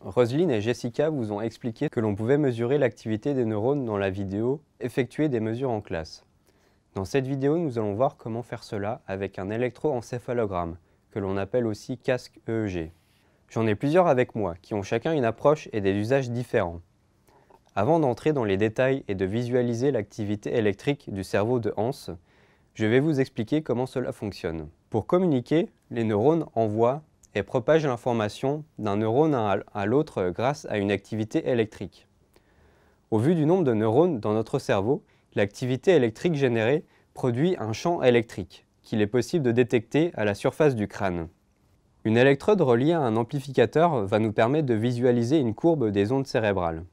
Roselyne et Jessica vous ont expliqué que l'on pouvait mesurer l'activité des neurones dans la vidéo « Effectuer des mesures en classe ». Dans cette vidéo, nous allons voir comment faire cela avec un électroencéphalogramme, que l'on appelle aussi casque EEG. J'en ai plusieurs avec moi, qui ont chacun une approche et des usages différents. Avant d'entrer dans les détails et de visualiser l'activité électrique du cerveau de Hans, je vais vous expliquer comment cela fonctionne. Pour communiquer, les neurones envoient et propagent l'information d'un neurone à l'autre grâce à une activité électrique. Au vu du nombre de neurones dans notre cerveau, l'activité électrique générée produit un champ électrique qu'il est possible de détecter à la surface du crâne. Une électrode reliée à un amplificateur va nous permettre de visualiser une courbe des ondes cérébrales.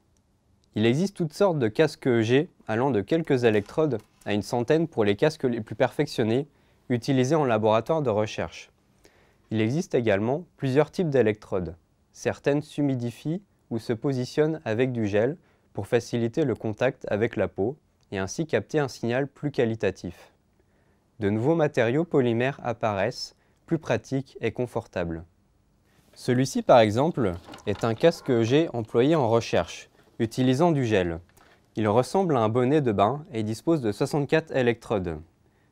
Il existe toutes sortes de casques EG, allant de quelques électrodes à une centaine pour les casques les plus perfectionnés utilisés en laboratoire de recherche. Il existe également plusieurs types d'électrodes. Certaines s'humidifient ou se positionnent avec du gel pour faciliter le contact avec la peau et ainsi capter un signal plus qualitatif. De nouveaux matériaux polymères apparaissent, plus pratiques et confortables. Celui-ci par exemple est un casque EG employé en recherche utilisant du gel. Il ressemble à un bonnet de bain et dispose de 64 électrodes.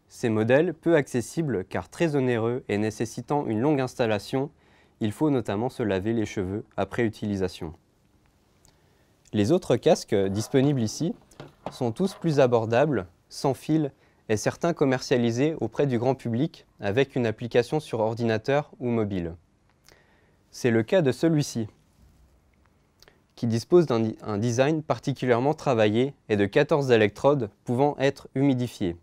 Ces modèles, peu accessibles car très onéreux et nécessitant une longue installation, il faut notamment se laver les cheveux après utilisation. Les autres casques disponibles ici sont tous plus abordables, sans fil et certains commercialisés auprès du grand public avec une application sur ordinateur ou mobile. C'est le cas de celui-ci, qui dispose d'un design particulièrement travaillé et de 14 électrodes pouvant être humidifiées.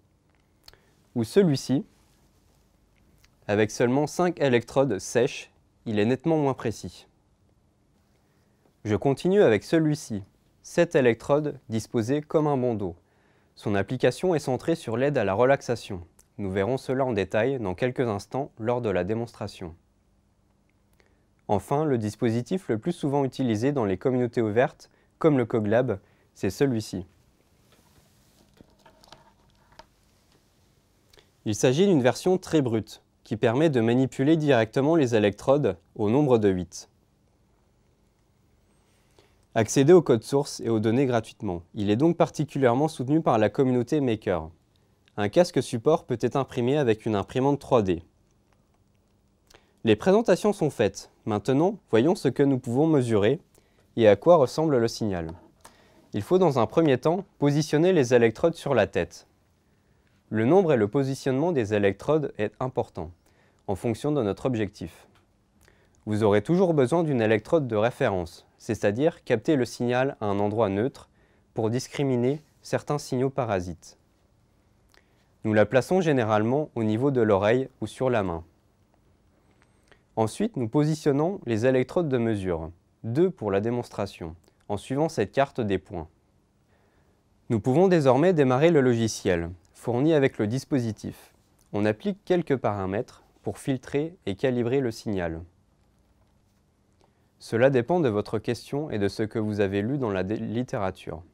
Ou celui-ci, avec seulement 5 électrodes sèches, il est nettement moins précis. Je continue avec celui-ci, 7 électrodes disposées comme un bandeau. Son application est centrée sur l'aide à la relaxation. Nous verrons cela en détail dans quelques instants lors de la démonstration. Enfin, le dispositif le plus souvent utilisé dans les communautés ouvertes, comme le Coglab, c'est celui-ci. Il s'agit d'une version très brute, qui permet de manipuler directement les électrodes au nombre de 8. Accéder au code source et aux données gratuitement. Il est donc particulièrement soutenu par la communauté Maker. Un casque support peut être imprimé avec une imprimante 3D, les présentations sont faites. Maintenant, voyons ce que nous pouvons mesurer et à quoi ressemble le signal. Il faut dans un premier temps positionner les électrodes sur la tête. Le nombre et le positionnement des électrodes est important, en fonction de notre objectif. Vous aurez toujours besoin d'une électrode de référence, c'est-à-dire capter le signal à un endroit neutre pour discriminer certains signaux parasites. Nous la plaçons généralement au niveau de l'oreille ou sur la main. Ensuite, nous positionnons les électrodes de mesure, deux pour la démonstration, en suivant cette carte des points. Nous pouvons désormais démarrer le logiciel, fourni avec le dispositif. On applique quelques paramètres pour filtrer et calibrer le signal. Cela dépend de votre question et de ce que vous avez lu dans la littérature.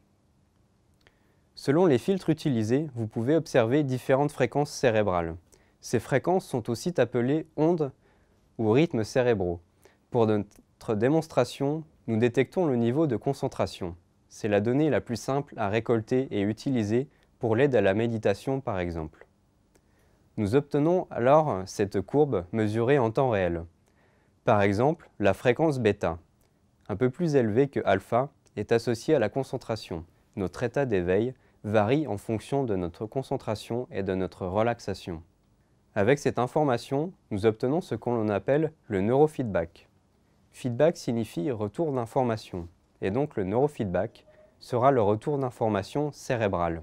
Selon les filtres utilisés, vous pouvez observer différentes fréquences cérébrales. Ces fréquences sont aussi appelées ondes ou rythmes cérébraux. Pour notre démonstration, nous détectons le niveau de concentration. C'est la donnée la plus simple à récolter et utiliser pour l'aide à la méditation par exemple. Nous obtenons alors cette courbe mesurée en temps réel. Par exemple, la fréquence bêta, un peu plus élevée que alpha, est associée à la concentration. Notre état d'éveil varie en fonction de notre concentration et de notre relaxation. Avec cette information, nous obtenons ce qu'on appelle le neurofeedback. Feedback signifie retour d'information, et donc le neurofeedback sera le retour d'information cérébrale.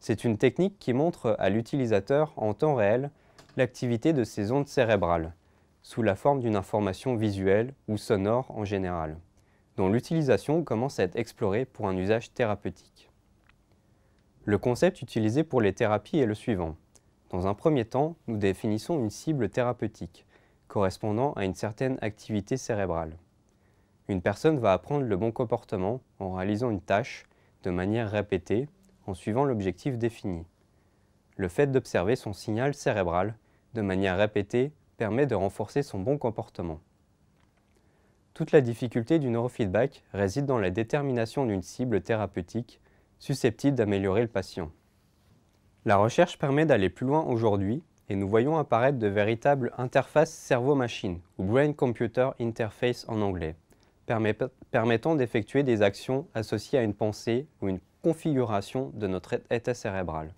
C'est une technique qui montre à l'utilisateur en temps réel l'activité de ses ondes cérébrales, sous la forme d'une information visuelle ou sonore en général, dont l'utilisation commence à être explorée pour un usage thérapeutique. Le concept utilisé pour les thérapies est le suivant. Dans un premier temps, nous définissons une cible thérapeutique, correspondant à une certaine activité cérébrale. Une personne va apprendre le bon comportement en réalisant une tâche de manière répétée, en suivant l'objectif défini. Le fait d'observer son signal cérébral de manière répétée permet de renforcer son bon comportement. Toute la difficulté du neurofeedback réside dans la détermination d'une cible thérapeutique susceptible d'améliorer le patient. La recherche permet d'aller plus loin aujourd'hui et nous voyons apparaître de véritables interfaces cerveau-machine, ou Brain-Computer Interface en anglais, permettant d'effectuer des actions associées à une pensée ou une configuration de notre état cérébral.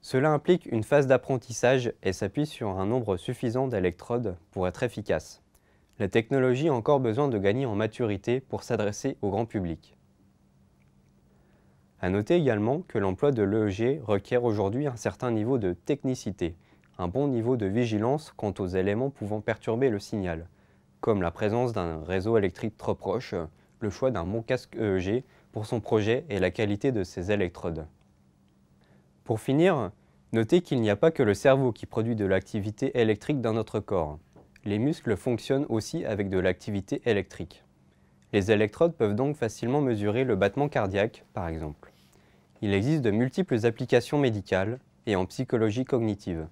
Cela implique une phase d'apprentissage et s'appuie sur un nombre suffisant d'électrodes pour être efficace. La technologie a encore besoin de gagner en maturité pour s'adresser au grand public. À noter également que l'emploi de l'EEG requiert aujourd'hui un certain niveau de technicité, un bon niveau de vigilance quant aux éléments pouvant perturber le signal, comme la présence d'un réseau électrique trop proche, le choix d'un bon casque EEG pour son projet et la qualité de ses électrodes. Pour finir, notez qu'il n'y a pas que le cerveau qui produit de l'activité électrique dans notre corps. Les muscles fonctionnent aussi avec de l'activité électrique. Les électrodes peuvent donc facilement mesurer le battement cardiaque, par exemple. Il existe de multiples applications médicales et en psychologie cognitive.